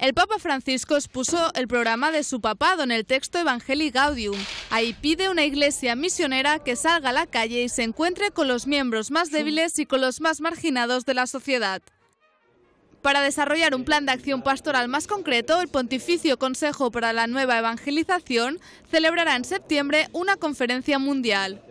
El Papa Francisco expuso el programa de su papado en el texto Evangelii Gaudium. Ahí pide una iglesia misionera que salga a la calle y se encuentre con los miembros más débiles y con los más marginados de la sociedad. Para desarrollar un plan de acción pastoral más concreto, el Pontificio Consejo para la Nueva Evangelización celebrará en septiembre una conferencia mundial.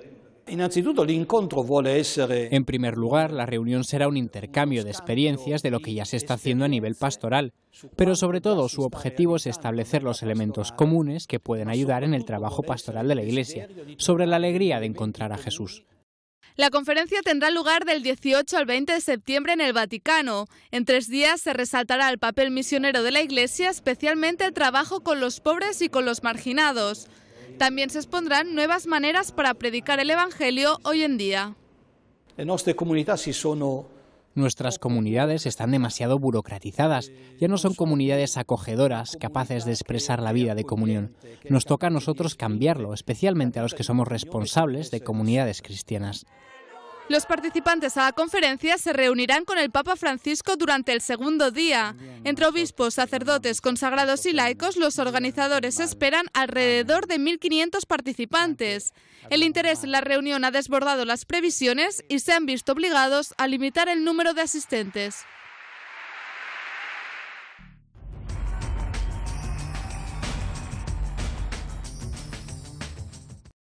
En primer lugar, la reunión será un intercambio de experiencias de lo que ya se está haciendo a nivel pastoral, pero sobre todo su objetivo es establecer los elementos comunes que pueden ayudar en el trabajo pastoral de la Iglesia, sobre la alegría de encontrar a Jesús. La conferencia tendrá lugar del 18 al 20 de septiembre en el Vaticano. En tres días se resaltará el papel misionero de la Iglesia, especialmente el trabajo con los pobres y con los marginados. También se expondrán nuevas maneras para predicar el Evangelio hoy en día. Nuestras comunidades están demasiado burocratizadas, ya no son comunidades acogedoras, capaces de expresar la vida de comunión. Nos toca a nosotros cambiarlo, especialmente a los que somos responsables de comunidades cristianas. Los participantes a la conferencia se reunirán con el Papa Francisco durante el segundo día. Entre obispos, sacerdotes, consagrados y laicos, los organizadores esperan alrededor de 1.500 participantes. El interés en la reunión ha desbordado las previsiones y se han visto obligados a limitar el número de asistentes.